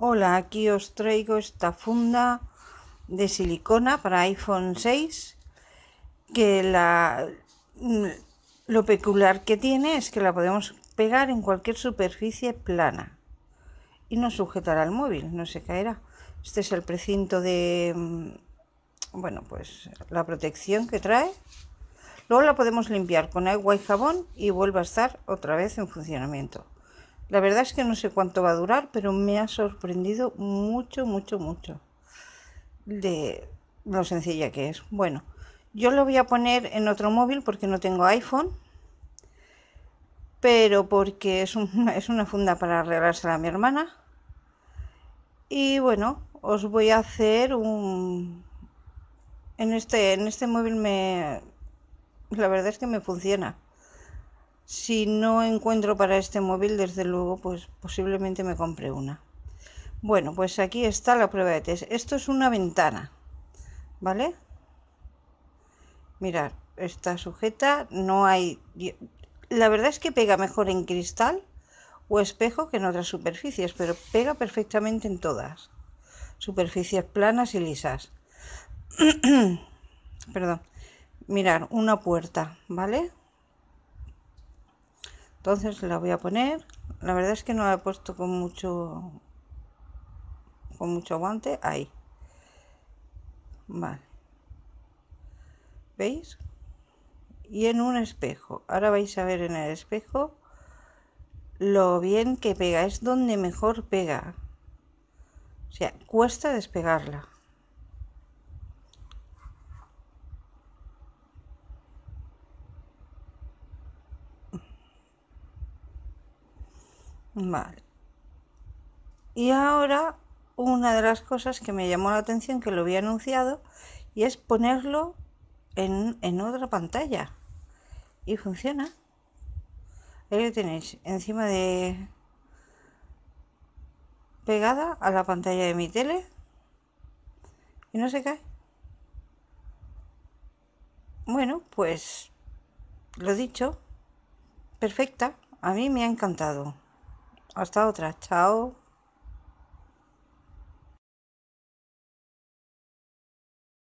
Hola, aquí os traigo esta funda de silicona para iPhone 6 que la mm, lo peculiar que tiene es que la podemos pegar en cualquier superficie plana y no sujetará al móvil, no se caerá. Este es el precinto de mm, bueno, pues la protección que trae. Luego la podemos limpiar con agua y jabón y vuelve a estar otra vez en funcionamiento. La verdad es que no sé cuánto va a durar, pero me ha sorprendido mucho, mucho, mucho de lo sencilla que es. Bueno, yo lo voy a poner en otro móvil porque no tengo iPhone, pero porque es una, funda para regalársela a mi hermana. Y bueno, os voy a hacer un... En este, en este móvil me... La verdad es que me funciona. Si no encuentro para este móvil, desde luego, pues posiblemente me compre una. Bueno, pues aquí está la prueba de test. Esto es una ventana, ¿vale? Mirad, está sujeta, no hay... La verdad es que pega mejor en cristal o espejo que en otras superficies, pero pega perfectamente en todas. Superficies planas y lisas. Perdón. Mirar, una puerta, ¿vale? entonces la voy a poner la verdad es que no la he puesto con mucho con mucho aguante ahí vale veis y en un espejo ahora vais a ver en el espejo lo bien que pega es donde mejor pega o sea cuesta despegarla Vale. Y ahora una de las cosas que me llamó la atención que lo había anunciado y es ponerlo en, en otra pantalla. Y funciona. Ahí lo tenéis, encima de... pegada a la pantalla de mi tele. Y no se cae. Bueno, pues lo dicho, perfecta. A mí me ha encantado. Hasta otra, chao.